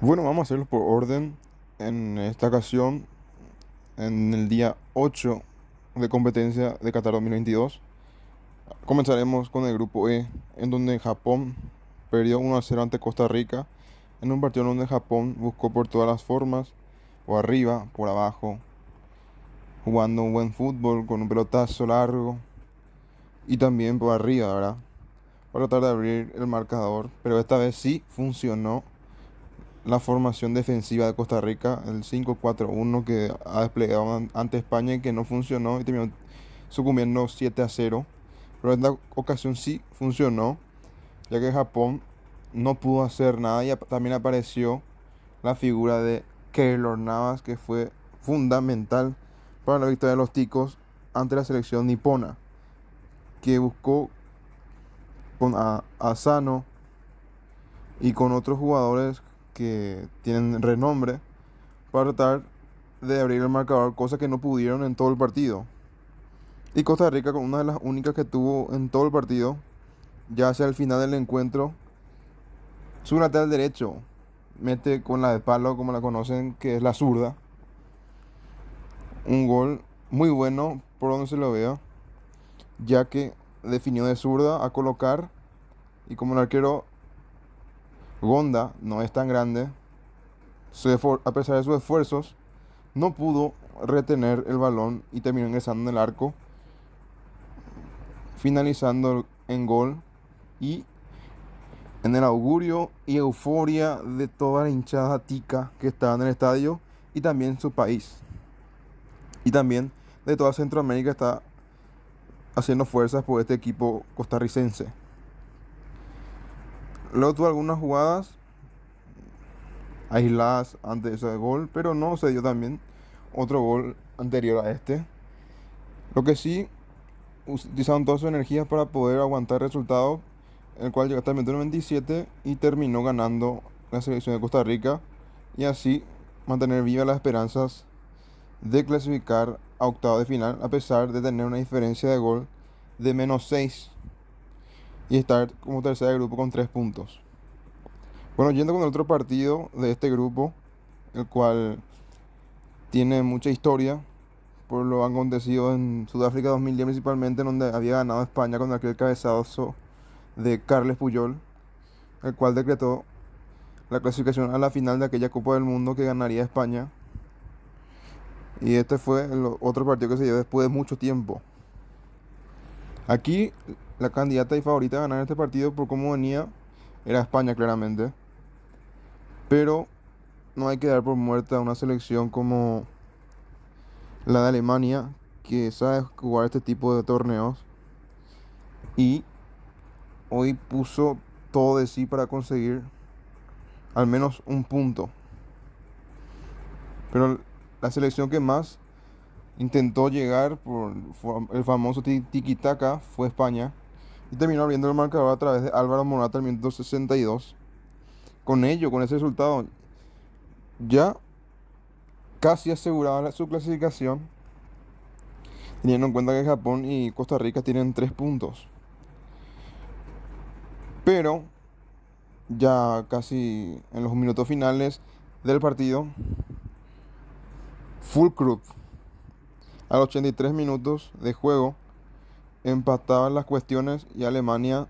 Bueno, vamos a hacerlo por orden. En esta ocasión, en el día 8 de competencia de Qatar 2022, comenzaremos con el grupo E, en donde Japón perdió 1 a 0 ante Costa Rica, en un partido donde Japón buscó por todas las formas, Por arriba, por abajo, jugando un buen fútbol con un pelotazo largo y también por arriba, ¿verdad? Para tratar de abrir el marcador, pero esta vez sí funcionó la formación defensiva de Costa Rica, el 5-4-1 que ha desplegado ante España y que no funcionó y terminó sucumbiendo 7 0. Pero en esta ocasión sí funcionó, ya que Japón no pudo hacer nada y también apareció la figura de Keylor Navas que fue fundamental para la victoria de los ticos ante la selección nipona, que buscó con Asano y con otros jugadores que tienen renombre para tratar de abrir el marcador, cosa que no pudieron en todo el partido. Y Costa Rica con una de las únicas que tuvo en todo el partido, ya hacia el final del encuentro, su lateral derecho mete con la de palo, como la conocen, que es la zurda. Un gol muy bueno, por donde se lo vea, ya que definió de zurda a colocar y como el arquero Gonda no es tan grande, a pesar de sus esfuerzos, no pudo retener el balón y terminó ingresando en el arco, finalizando en gol y en el augurio y euforia de toda la hinchada tica que estaba en el estadio y también su país. Y también de toda Centroamérica está haciendo fuerzas por este equipo costarricense. Luego tuvo algunas jugadas aisladas antes de ese gol, pero no se dio también otro gol anterior a este. Lo que sí, utilizaron todas sus energías para poder aguantar el resultado, el cual llegó hasta el y terminó ganando la selección de Costa Rica y así mantener viva las esperanzas de clasificar a octavo de final a pesar de tener una diferencia de gol de menos 6 y estar como tercera grupo con tres puntos. Bueno, yendo con el otro partido de este grupo, el cual tiene mucha historia por lo acontecido en Sudáfrica 2010 principalmente, donde había ganado España con aquel cabezazo de Carles Puyol, el cual decretó la clasificación a la final de aquella Copa del Mundo que ganaría España. Y este fue el otro partido que se dio después de mucho tiempo. Aquí la candidata y favorita a ganar este partido por cómo venía era España claramente. Pero no hay que dar por muerta una selección como la de Alemania, que sabe jugar este tipo de torneos. Y hoy puso todo de sí para conseguir al menos un punto. Pero la selección que más intentó llegar por el famoso tiki-taka fue España y terminó abriendo el marcador a través de Álvaro Morata al minuto 62. Con ello, con ese resultado, ya casi aseguraba su clasificación, teniendo en cuenta que Japón y Costa Rica tienen 3 puntos. Pero ya casi en los minutos finales del partido, Full a los 83 minutos de juego empataban las cuestiones y Alemania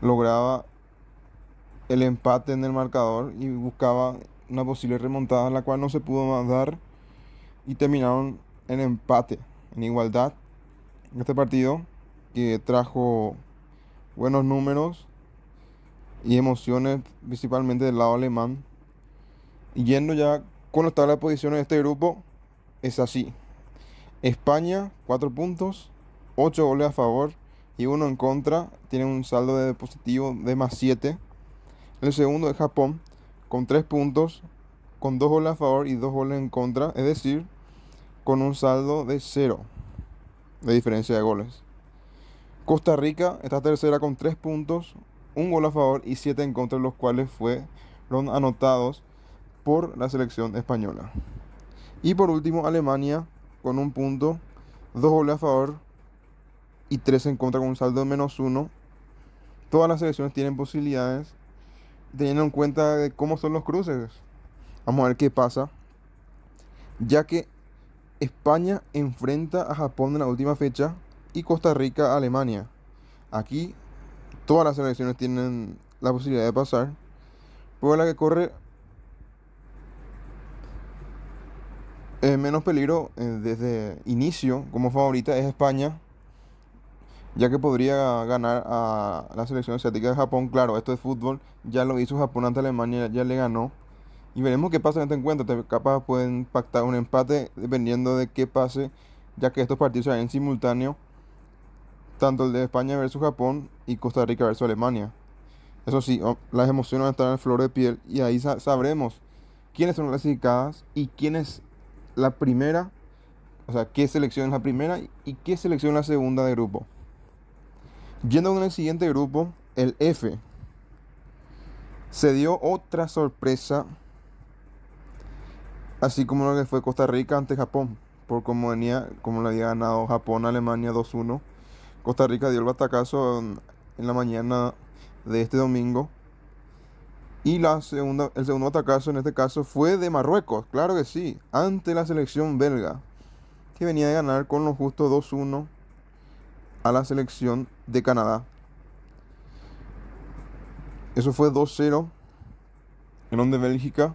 lograba el empate en el marcador y buscaba una posible remontada, la cual no se pudo más dar y terminaron en empate, en igualdad. en Este partido que trajo buenos números y emociones principalmente del lado alemán. yendo ya con la posición de posiciones de este grupo, es así. España, 4 puntos. 8 goles a favor y 1 en contra. Tienen un saldo de positivo de más 7. El segundo es Japón, con 3 puntos, con 2 goles a favor y 2 goles en contra. Es decir, con un saldo de 0 de diferencia de goles. Costa Rica está tercera con 3 puntos, 1 gol a favor y 7 en contra, los cuales fueron anotados por la selección española. Y por último, Alemania con un punto, 2 goles a favor y 3 en contra con un saldo de menos 1. Todas las selecciones tienen posibilidades teniendo en cuenta cómo son los cruces. Vamos a ver qué pasa. Ya que España enfrenta a Japón en la última fecha y Costa Rica a Alemania. Aquí todas las selecciones tienen la posibilidad de pasar. Por la que corre menos peligro eh, desde inicio como favorita es España ya que podría ganar a la selección asiática de Japón. Claro, esto es fútbol, ya lo hizo Japón ante Alemania, ya le ganó. Y veremos qué pasa en este encuentro. Capaz pueden pactar un empate dependiendo de qué pase, ya que estos partidos serán en simultáneo, tanto el de España versus Japón y Costa Rica versus Alemania. Eso sí, las emociones van a estar en flor de piel y ahí sabremos quiénes son clasificadas y quién es la primera, o sea, qué selección es la primera y qué selección es la segunda de grupo. Yendo con el siguiente grupo, el F, se dio otra sorpresa, así como lo que fue Costa Rica ante Japón, por como, venía, como le había ganado Japón Alemania 2-1. Costa Rica dio el batacazo en, la mañana de este domingo. Y la segunda, el segundo batacazo en este caso fue de Marruecos, claro que sí, ante la selección belga, que venía de ganar con lo justo 2-1 a la selección de Canadá. Eso fue 2-0, en donde Bélgica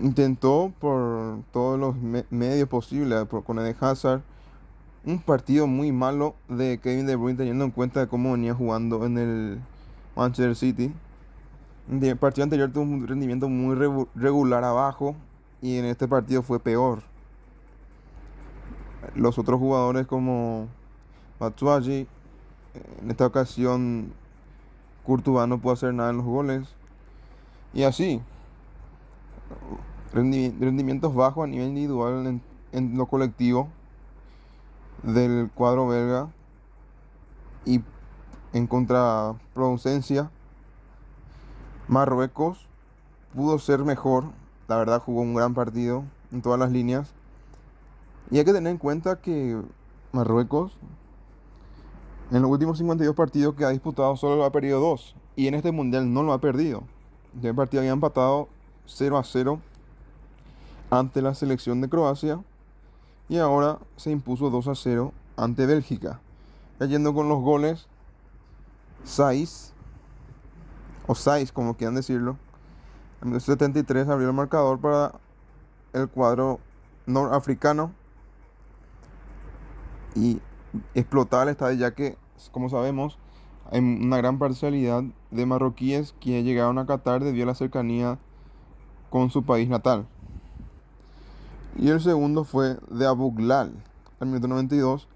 intentó por todos los medios posibles, por con de Hazard, un partido muy malo de Kevin De Bruyne teniendo en cuenta cómo venía jugando en el Manchester City. el partido anterior tuvo un rendimiento muy regular abajo y en este partido fue peor. Los otros jugadores como Matsuaji. En esta ocasión, Curtuba no pudo hacer nada en los goles. Y así, rendimientos bajos a nivel individual en, lo colectivo del cuadro belga y en contraproducencia Marruecos pudo ser mejor, la verdad jugó un gran partido en todas las líneas y hay que tener en cuenta que Marruecos en los últimos 52 partidos que ha disputado solo lo ha perdido 2 y en este mundial no lo ha perdido. En el partido había empatado 0 a 0 ante la selección de Croacia y ahora se impuso 2 a 0 ante Bélgica, yendo con los goles 6 o 6 como quieran decirlo. En el 73 abrió el marcador para el cuadro norafricano y explotar esta estadio, ya que, como sabemos, hay una gran parcialidad de marroquíes que llegaron a Qatar debido a la cercanía con su país natal. Y el segundo fue de Abu Ghal, al minuto 92,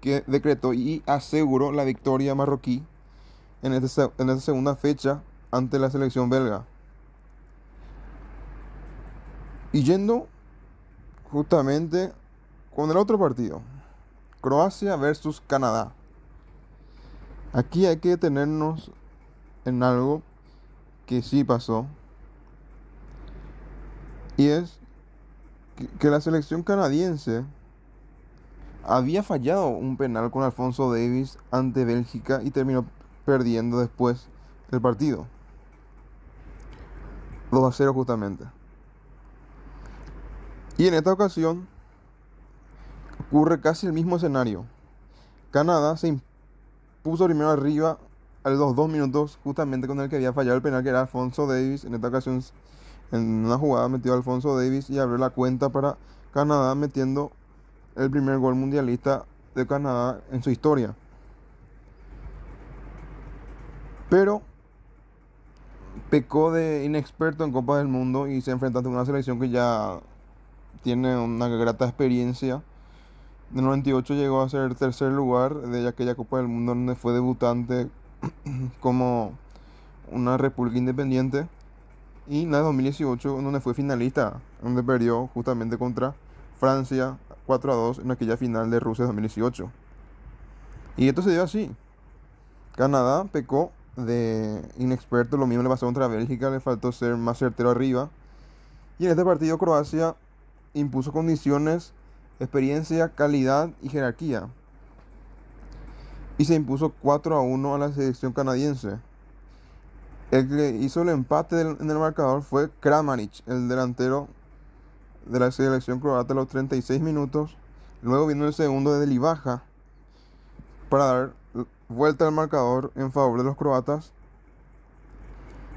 que decretó y aseguró la victoria marroquí en, esa este en esta segunda fecha ante la selección belga. Y yendo justamente con el otro partido, Croacia versus Canadá. Aquí hay que detenernos en algo que sí pasó. Y es que la selección canadiense había fallado un penal con Alfonso Davis ante Bélgica y terminó perdiendo después el partido. 2 a 0 justamente. Y en esta ocasión ocurre casi el mismo escenario. Canadá se ...puso primero arriba a los dos minutos, justamente con el que había fallado el penal, que era Alfonso Davis. En esta ocasión, en una jugada, metió Alfonso Davis y abrió la cuenta para Canadá, metiendo el primer gol mundialista de Canadá en su historia. Pero pecó de inexperto en Copa del Mundo y se enfrentó a una selección que ya tiene una grata experiencia en el 98 llegó a ser tercer lugar de aquella Copa del Mundo donde fue debutante como una república independiente. Y en la 2018 donde fue finalista, donde perdió justamente contra Francia 4 a 2 en aquella final de Rusia 2018. Y esto se dio así. Canadá pecó de inexperto, lo mismo le pasó contra Bélgica, le faltó ser más certero arriba. Y en este partido Croacia impuso condiciones experiencia, calidad y jerarquía. Y se impuso 4 a 1 a la selección canadiense. El que hizo el empate en el marcador fue Kramaric, el delantero de la selección croata a los 36 minutos. Luego vino el segundo de Delibaja... para dar vuelta al marcador en favor de los croatas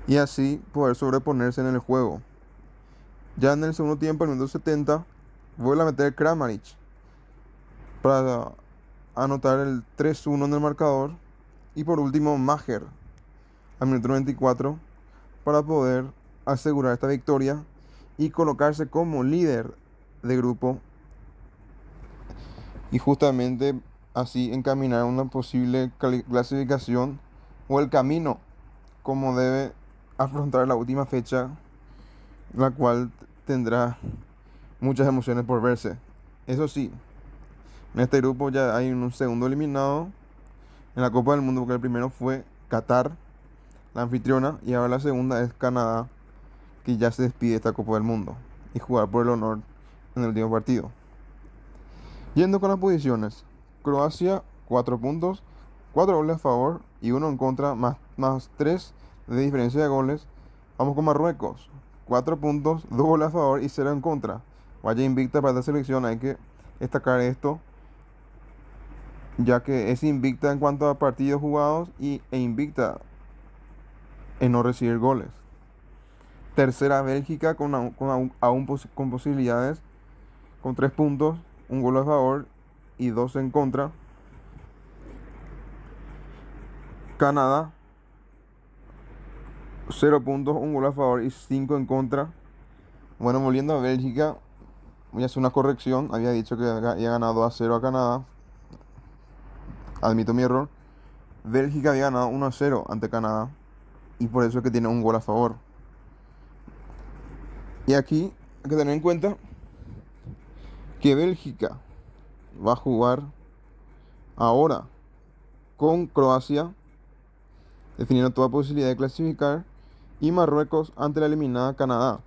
y así poder sobreponerse en el juego. Ya en el segundo tiempo, en el minuto 70, Vuelve a meter Kramaric para anotar el 3-1 en el marcador. Y por último, Mager a minuto 94 para poder asegurar esta victoria y colocarse como líder de grupo. Y justamente así encaminar una posible clasificación o el camino como debe afrontar la última fecha, la cual tendrá muchas emociones por verse. Eso sí, en este grupo ya hay un segundo eliminado en la Copa del Mundo, porque el primero fue Qatar, la anfitriona, y ahora la segunda es Canadá, que ya se despide de esta Copa del Mundo y jugar por el honor en el último partido. Yendo con las posiciones, Croacia cuatro puntos, cuatro goles a favor y uno en contra, más, más de diferencia de goles. Vamos con Marruecos, cuatro puntos, dos goles a favor y 0 en contra vaya invicta para la selección. Hay que destacar esto, ya que es invicta en cuanto a partidos jugados y, e invicta en no recibir goles. Tercera Bélgica con, con con posibilidades, con tres puntos, un gol a favor y dos en contra. Canadá, cero puntos, un gol a favor y cinco en contra. Bueno, volviendo a Bélgica, voy a hacer una corrección. Había dicho que había ganado a 0 a Canadá. Admito mi error. Bélgica había ganado 1 a 0 ante Canadá. Y por eso es que tiene un gol a favor. Y aquí hay que tener en cuenta que Bélgica va a jugar ahora con Croacia, definiendo toda posibilidad de clasificar, y Marruecos ante la eliminada Canadá.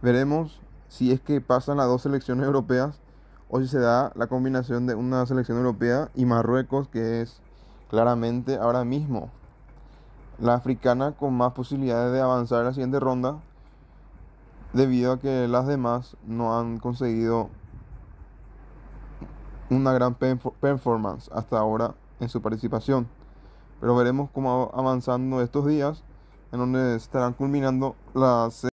Veremos si es que pasan las dos selecciones europeas o si se da la combinación de una selección europea y Marruecos, que es claramente ahora mismo la africana con más posibilidades de avanzar a la siguiente ronda debido a que las demás no han conseguido una gran performance hasta ahora en su participación. Pero veremos cómo avanzando estos días, en donde estarán culminando las